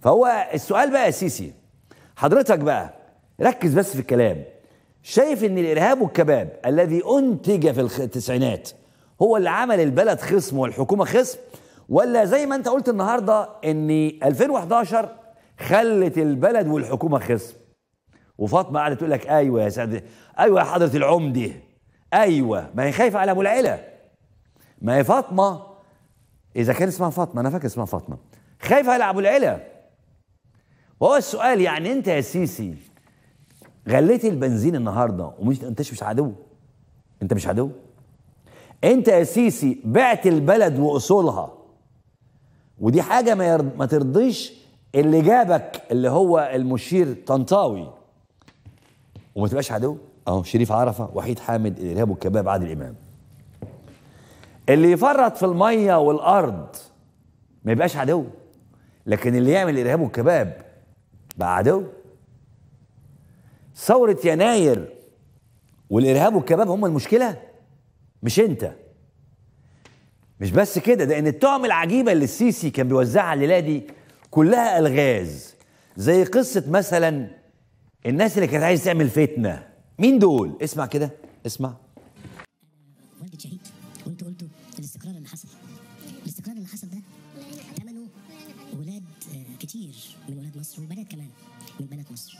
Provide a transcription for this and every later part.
فهو السؤال بقى يا سيسي حضرتك بقى ركز بس في الكلام شايف ان الارهاب والكباب الذي انتج في التسعينات هو اللي عمل البلد خصم والحكومه خصم ولا زي ما انت قلت النهارده ان 2011 خلت البلد والحكومه خصم وفاطمه قاعده تقول لك ايوه يا سعد ايوه يا حضره العمده ايوه ما هي خايفه على ابو العيله ما هي فاطمه اذا كان اسمها فاطمه انا فاكر اسمها فاطمه خايفه على ابو العيله وهو السؤال يعني انت يا سيسي غليت البنزين النهارده ومش انت مش عدو انت مش عدو انت يا سيسي بعت البلد واصولها ودي حاجه ما, يرد ما ترضيش اللي جابك اللي هو المشير طنطاوي وما تبقاش عدو اهو شريف عرفه وحيد حامد الارهاب والكباب عادل امام اللي يفرط في الميه والارض ما يبقاش عدو لكن اللي يعمل الارهاب والكباب بقى عدو ثورة يناير والإرهاب والكباب هم المشكلة مش أنت مش بس كده ده إن التهم العجيبة اللي السيسي كان بيوزعها على الليلة دي كلها ألغاز زي قصة مثلا الناس اللي كانت عايزة تعمل فتنة مين دول؟ اسمع كده اسمع كتير من ولاد مصر وبنات كمان من بنات مصر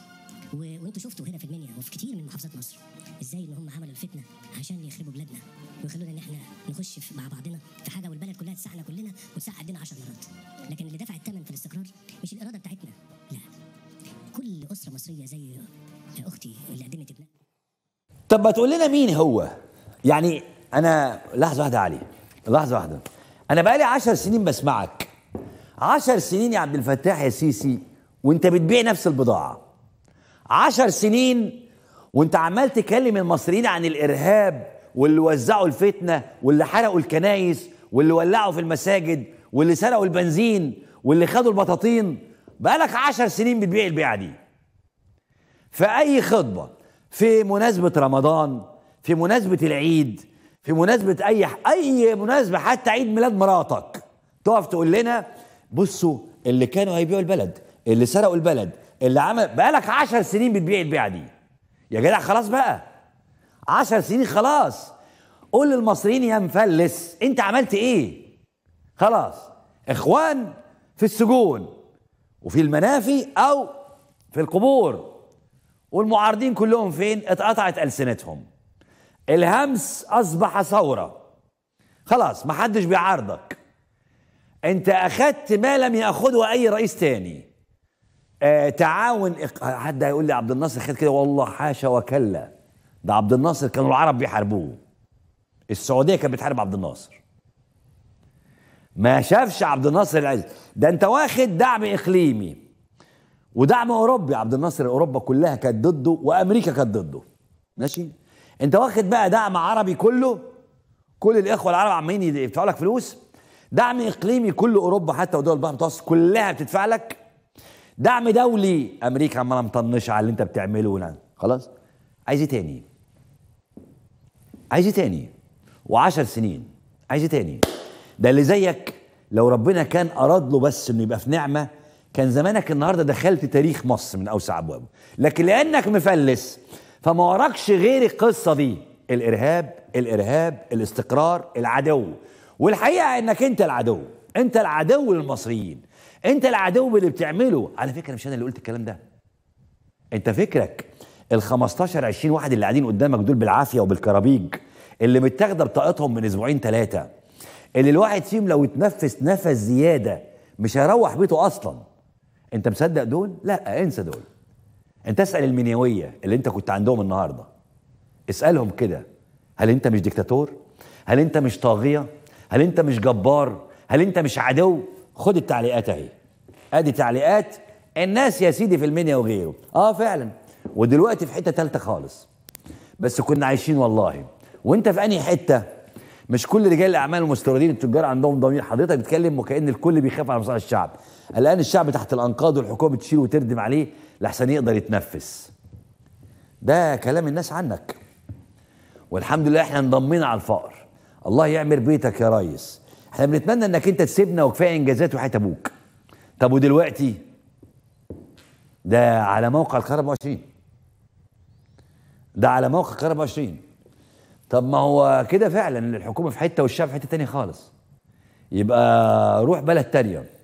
وانتم وانتوا شفتوا هنا في المنيا وفي كتير من محافظات مصر ازاي ان هم عملوا الفتنه عشان يخربوا بلادنا ويخلونا ان احنا نخش مع بعضنا في حاجه والبلد كلها تسعنا كلنا وتسع عندنا 10 مرات لكن اللي دفع الثمن في الاستقرار مش الاراده بتاعتنا لا كل اسره مصريه زي اختي اللي قدمت ابنها طب ما تقول لنا مين هو يعني انا لحظه واحده علي لحظه واحده انا بقالي 10 سنين بسمعك عشر سنين يا عبد الفتاح يا سيسي وانت بتبيع نفس البضاعة عشر سنين وانت عمال تكلم المصريين عن الإرهاب واللي وزعوا الفتنة واللي حرقوا الكنايس واللي ولعوا في المساجد واللي سرقوا البنزين واللي خدوا البطاطين بقالك عشر سنين بتبيع البيعة دي في أي خطبة في مناسبة رمضان في مناسبة العيد في مناسبة أي أي مناسبة حتى عيد ميلاد مراتك تقف تقول لنا بصوا اللي كانوا هيبيعوا البلد اللي سرقوا البلد اللي عمل بقالك 10 سنين بتبيع البيعه دي يا جدع خلاص بقى 10 سنين خلاص قول للمصريين يا مفلس انت عملت ايه خلاص اخوان في السجون وفي المنافي او في القبور والمعارضين كلهم فين اتقطعت السنتهم الهمس اصبح ثوره خلاص محدش بيعارضك انت اخذت ما لم ياخذه اي رئيس تاني آه تعاون إق... حد هيقول لي عبد الناصر خد كده والله حاشا وكلا ده عبد الناصر كانوا العرب بيحاربوه السعوديه كانت بتحارب عبد الناصر ما شافش عبد الناصر العز ده انت واخد دعم اقليمي ودعم اوروبي عبد الناصر اوروبا كلها كانت ضده وامريكا كانت ضده ماشي انت واخد بقى دعم عربي كله كل الاخوه العرب عمالين يدفعوا لك فلوس دعم اقليمي كل اوروبا حتى ودول البحر المتوسط كلها بتدفع لك دعم دولي امريكا عماله مطنشه على اللي انت بتعمله هنا خلاص عايز ايه تاني عايز ايه تاني وعشر سنين عايز ايه تاني ده اللي زيك لو ربنا كان اراد له بس انه يبقى في نعمه كان زمانك النهارده دخلت تاريخ مصر من اوسع ابوابه لكن لانك مفلس فما وراكش غير القصه دي الارهاب الارهاب الاستقرار العدو والحقيقه انك انت العدو انت العدو للمصريين انت العدو اللي بتعمله على فكره مش انا اللي قلت الكلام ده انت فكرك ال 15 20 واحد اللي قاعدين قدامك دول بالعافيه وبالكرابيج اللي متاخده بطاقتهم من اسبوعين ثلاثه اللي الواحد فيهم لو اتنفس نفس زياده مش هيروح بيته اصلا انت مصدق دول لا انسى دول انت اسال المنيويه اللي انت كنت عندهم النهارده اسالهم كده هل انت مش ديكتاتور هل انت مش طاغيه هل انت مش جبار هل انت مش عدو خد التعليقات اهي ادي تعليقات الناس يا سيدي في المنيا وغيره اه فعلا ودلوقتي في حته ثالثه خالص بس كنا عايشين والله وانت في انهي حته مش كل رجال الاعمال المستوردين التجار عندهم ضمير حضرتك بتتكلم وكان الكل بيخاف على مصالح الشعب الان الشعب تحت الانقاض والحكومه بتشيل وتردم عليه لحسن يقدر يتنفس ده كلام الناس عنك والحمد لله احنا انضمينا على الفقر الله يعمر بيتك يا ريس احنا بنتمنى انك انت تسيبنا وكفايه انجازات وحياه ابوك طب ودلوقتي ده على موقع الكهرباء 20 ده على موقع الكهرباء 20 طب ما هو كده فعلا الحكومه في حته والشعب في حته تانية خالص يبقى روح بلد تانية